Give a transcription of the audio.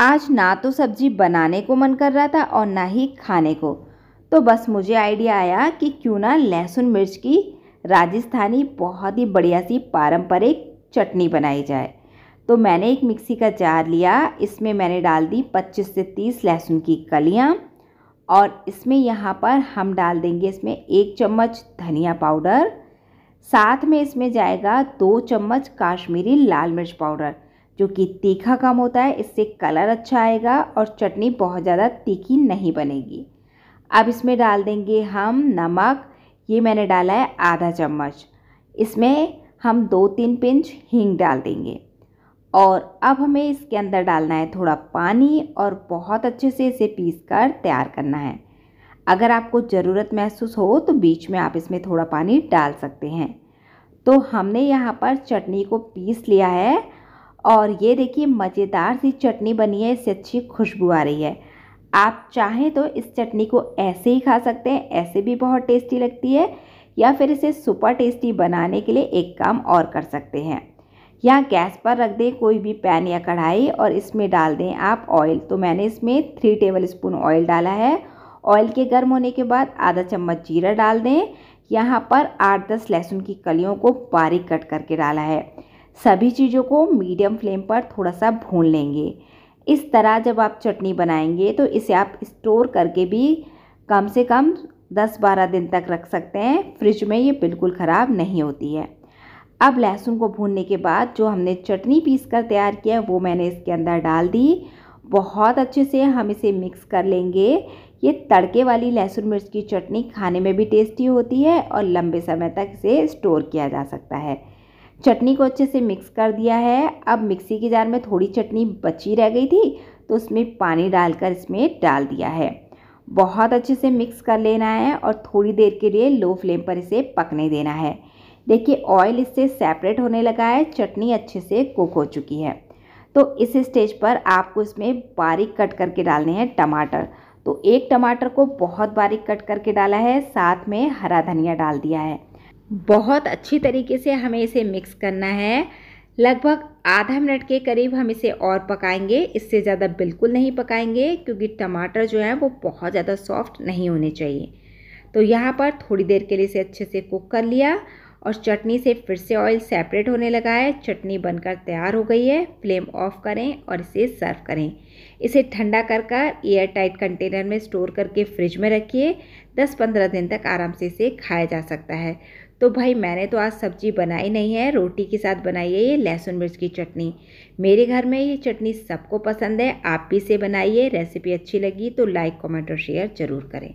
आज ना तो सब्जी बनाने को मन कर रहा था और ना ही खाने को तो बस मुझे आइडिया आया कि क्यों ना लहसुन मिर्च की राजस्थानी बहुत ही बढ़िया सी पारंपरिक चटनी बनाई जाए तो मैंने एक मिक्सी का जार लिया इसमें मैंने डाल दी 25 से 30 लहसुन की कलियाँ और इसमें यहाँ पर हम डाल देंगे इसमें एक चम्मच धनिया पाउडर साथ में इसमें जाएगा दो चम्मच काश्मीरी लाल मिर्च पाउडर जो कि तीखा कम होता है इससे कलर अच्छा आएगा और चटनी बहुत ज़्यादा तीखी नहीं बनेगी अब इसमें डाल देंगे हम नमक ये मैंने डाला है आधा चम्मच इसमें हम दो तीन पिंच हींग डाल देंगे और अब हमें इसके अंदर डालना है थोड़ा पानी और बहुत अच्छे से इसे पीस कर तैयार करना है अगर आपको ज़रूरत महसूस हो तो बीच में आप इसमें थोड़ा पानी डाल सकते हैं तो हमने यहाँ पर चटनी को पीस लिया है और ये देखिए मज़ेदार सी चटनी बनी है इससे अच्छी खुशबू आ रही है आप चाहें तो इस चटनी को ऐसे ही खा सकते हैं ऐसे भी बहुत टेस्टी लगती है या फिर इसे सुपर टेस्टी बनाने के लिए एक काम और कर सकते हैं या गैस पर रख दें कोई भी पैन या कढ़ाई और इसमें डाल दें आप ऑयल तो मैंने इसमें थ्री टेबल स्पून ऑयल डाला है ऑयल के गर्म होने के बाद आधा चम्मच जीरा डाल दें यहाँ पर आठ दस लहसुन की कलियों को बारीक कट करके डाला है सभी चीज़ों को मीडियम फ्लेम पर थोड़ा सा भून लेंगे इस तरह जब आप चटनी बनाएंगे तो इसे आप स्टोर करके भी कम से कम 10-12 दिन तक रख सकते हैं फ्रिज में ये बिल्कुल ख़राब नहीं होती है अब लहसुन को भूनने के बाद जो हमने चटनी पीस कर तैयार किया वो मैंने इसके अंदर डाल दी बहुत अच्छे से हम इसे मिक्स कर लेंगे ये तड़के वाली लहसुन मिर्च की चटनी खाने में भी टेस्टी होती है और लंबे समय तक इसे स्टोर किया जा सकता है चटनी को अच्छे से मिक्स कर दिया है अब मिक्सी के जार में थोड़ी चटनी बची रह गई थी तो उसमें पानी डालकर इसमें डाल दिया है बहुत अच्छे से मिक्स कर लेना है और थोड़ी देर के लिए लो फ्लेम पर इसे पकने देना है देखिए ऑयल इससे सेपरेट होने लगा है चटनी अच्छे से कुक हो चुकी है तो इस स्टेज पर आपको इसमें बारीक कट करके डालने हैं टमाटर तो एक टमाटर को बहुत बारीक कट करके डाला है साथ में हरा धनिया डाल दिया है बहुत अच्छी तरीके से हमें इसे मिक्स करना है लगभग आधा मिनट के करीब हम इसे और पकाएंगे इससे ज़्यादा बिल्कुल नहीं पकाएंगे क्योंकि टमाटर जो है वो बहुत ज़्यादा सॉफ्ट नहीं होने चाहिए तो यहाँ पर थोड़ी देर के लिए इसे अच्छे से कुक कर लिया और चटनी से फिर से ऑयल सेपरेट होने लगा है चटनी बनकर तैयार हो गई है फ्लेम ऑफ करें और इसे सर्व करें इसे ठंडा कर कर एयर टाइट कंटेनर में स्टोर करके फ्रिज में रखिए 10-15 दिन तक आराम से इसे खाया जा सकता है तो भाई मैंने तो आज सब्जी बनाई नहीं है रोटी के साथ बनाई है ये लहसुन मिर्च की चटनी मेरे घर में ये चटनी सबको पसंद है आप भी इसे बनाइए रेसिपी अच्छी लगी तो लाइक कॉमेंट और शेयर ज़रूर करें